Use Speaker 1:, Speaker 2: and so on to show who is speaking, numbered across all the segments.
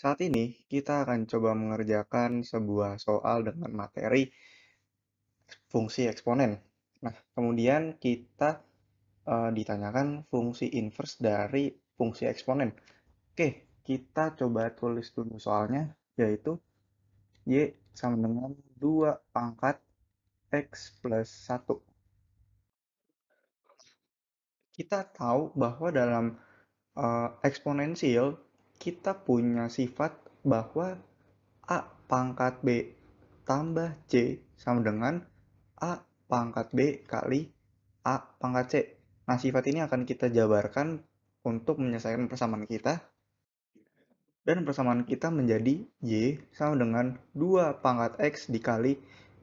Speaker 1: Saat ini, kita akan coba mengerjakan sebuah soal dengan materi fungsi eksponen. Nah, kemudian kita e, ditanyakan fungsi inverse dari fungsi eksponen. Oke, kita coba tulis dulu soalnya, yaitu Y sama dengan 2 pangkat X plus 1. Kita tahu bahwa dalam e, eksponensial kita punya sifat bahwa A pangkat B tambah C sama dengan A pangkat B kali A pangkat C. Nah, sifat ini akan kita jabarkan untuk menyelesaikan persamaan kita. Dan persamaan kita menjadi Y sama dengan 2 pangkat X dikali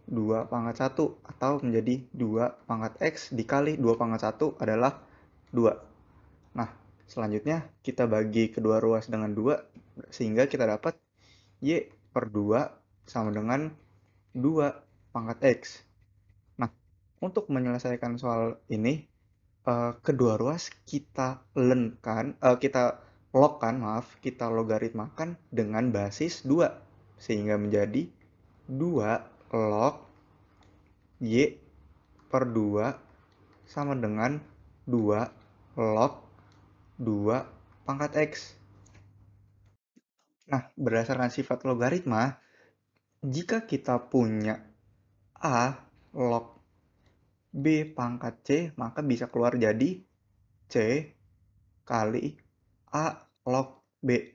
Speaker 1: 2 pangkat 1 atau menjadi 2 pangkat X dikali 2 pangkat 1 adalah 2. Selanjutnya kita bagi kedua ruas dengan dua sehingga kita dapat Y per 2 sama dengan 2 pangkat X. Nah, untuk menyelesaikan soal ini, eh, kedua ruas kita lenkan, eh, kita kita kan maaf, kita logaritmakan dengan basis 2. Sehingga menjadi 2 log Y per 2 sama dengan 2 log 2 pangkat X. Nah, berdasarkan sifat logaritma, jika kita punya A log B pangkat C, maka bisa keluar jadi C kali A log B.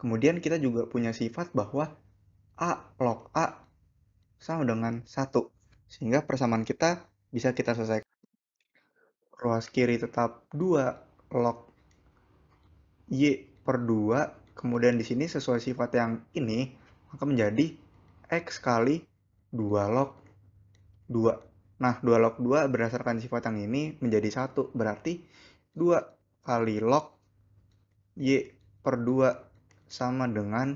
Speaker 1: Kemudian kita juga punya sifat bahwa A log A sama dengan 1. Sehingga persamaan kita bisa kita selesaikan. Ruas kiri tetap 2 log Y per 2, kemudian di sini sesuai sifat yang ini, maka menjadi X kali 2 log 2. Nah, 2 log 2 berdasarkan sifat yang ini menjadi 1, berarti 2 kali log Y per 2 sama dengan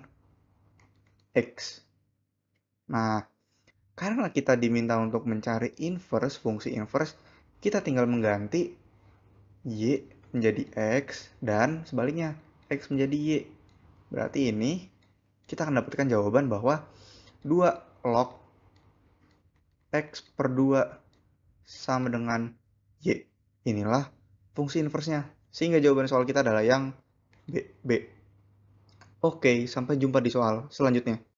Speaker 1: X. Nah, karena kita diminta untuk mencari inverse, fungsi inverse, kita tinggal mengganti Y menjadi X dan sebaliknya X menjadi Y. Berarti ini kita akan dapatkan jawaban bahwa 2 log X per 2 sama dengan Y. Inilah fungsi inversnya. Sehingga jawaban soal kita adalah yang B. B. Oke, sampai jumpa di soal selanjutnya.